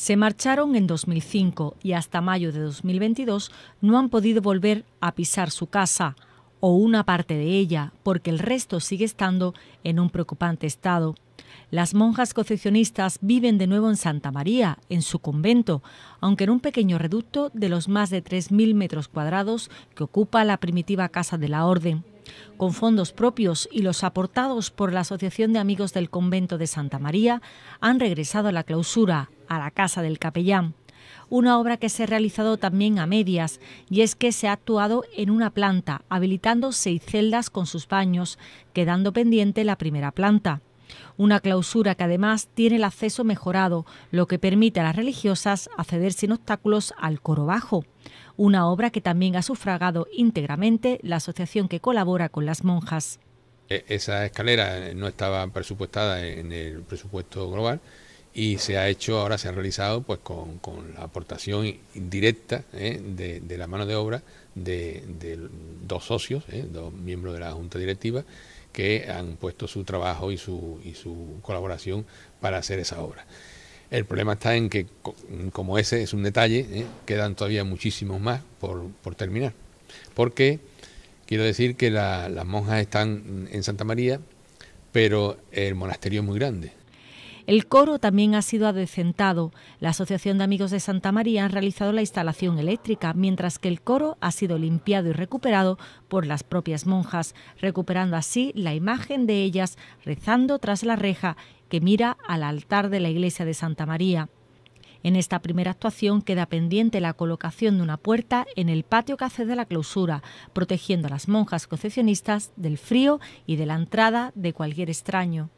Se marcharon en 2005 y hasta mayo de 2022 no han podido volver a pisar su casa o una parte de ella, porque el resto sigue estando en un preocupante estado. Las monjas concepcionistas viven de nuevo en Santa María, en su convento, aunque en un pequeño reducto de los más de 3.000 metros cuadrados que ocupa la primitiva casa de la Orden. Con fondos propios y los aportados por la Asociación de Amigos del Convento de Santa María, han regresado a la clausura, a la casa del capellán. Una obra que se ha realizado también a medias, y es que se ha actuado en una planta, habilitando seis celdas con sus baños, quedando pendiente la primera planta. Una clausura que además tiene el acceso mejorado, lo que permite a las religiosas acceder sin obstáculos al coro bajo. Una obra que también ha sufragado íntegramente la asociación que colabora con las monjas. E-, esa escalera eh, no estaba presupuestada en el presupuesto global y se ha hecho, ahora se ha realizado pues con, la aportación directa ¿eh? de, la mano de obra de, dos socios, ¿eh? dos miembros de la Junta Directiva, que han puesto su trabajo y su, y su colaboración para hacer esa obra. El problema está en que, como ese es un detalle, ¿eh? quedan todavía muchísimos más por, terminar. Porque quiero decir que las monjas están en Santa María, pero el monasterio es muy grande el coro también ha sido adecentado. La Asociación de Amigos de Santa María ha realizado la instalación eléctrica, mientras que el coro ha sido limpiado y recuperado por las propias monjas, recuperando así la imagen de ellas rezando tras la reja que mira al altar de la iglesia de Santa María. En esta primera actuación queda pendiente la colocación de una puerta en el patio que hace de la clausura, protegiendo a las monjas concepcionistas del frío y de la entrada de cualquier extraño.